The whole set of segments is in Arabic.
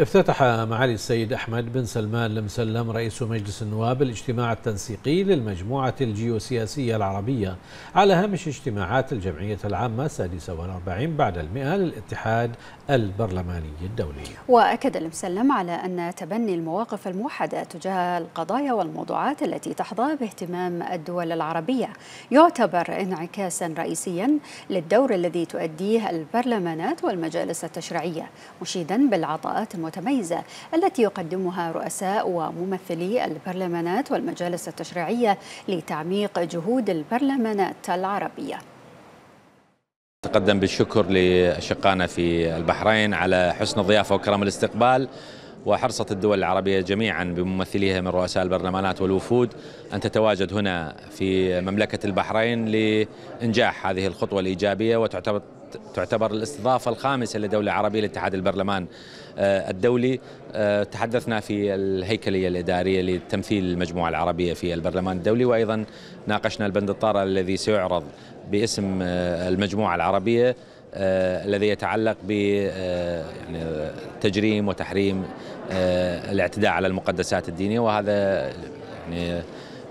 افتتح معالي السيد أحمد بن سلمان المسلم رئيس مجلس النواب الاجتماع التنسيقي للمجموعة الجيوسياسية العربية على هامش اجتماعات الجمعية العامة 46 بعد المئة للاتحاد البرلماني الدولي وأكد المسلم على أن تبني المواقف الموحدة تجاه القضايا والموضوعات التي تحظى باهتمام الدول العربية يعتبر انعكاسا رئيسيا للدور الذي تؤديه البرلمانات والمجالس التشريعية مشيدا بالعطاءات المتميزة التي يقدمها رؤساء وممثلي البرلمانات والمجالس التشريعية لتعميق جهود البرلمانات العربية تقدم بالشكر لأشقائنا في البحرين على حسن الضيافة وكرم الاستقبال وحرصت الدول العربية جميعا بممثليها من رؤساء البرلمانات والوفود أن تتواجد هنا في مملكة البحرين لإنجاح هذه الخطوة الإيجابية وتعتبر تعتبر الاستضافة الخامسة لدولة عربية لاتحاد البرلمان آه، الدولي آه، تحدثنا في الهيكلية الإدارية لتمثيل المجموعة العربية في البرلمان الدولي وأيضا ناقشنا البند الطارئ الذي سيعرض باسم آه، المجموعة العربية الذي يتعلق ب يعني تجريم وتحريم الاعتداء على المقدسات الدينية وهذا يعني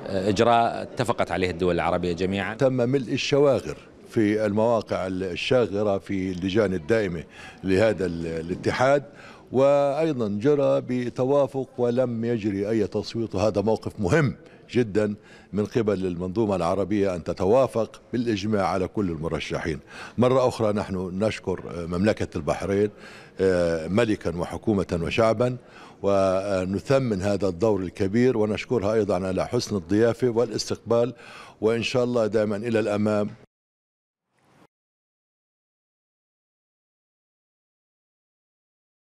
إجراء اتفقت عليه الدول العربية جميعا تم ملء الشواغر في المواقع الشاغرة في اللجان الدائمة لهذا الاتحاد وأيضا جرى بتوافق ولم يجري أي تصويت وهذا موقف مهم جدا من قبل المنظومة العربية أن تتوافق بالإجماع على كل المرشحين مرة أخرى نحن نشكر آه، مملكة البحرين آه، ملكا وحكومة وشعبا ونثمن هذا الدور الكبير ونشكرها أيضا على حسن الضيافة والاستقبال وإن شاء الله دائما إلى الأمام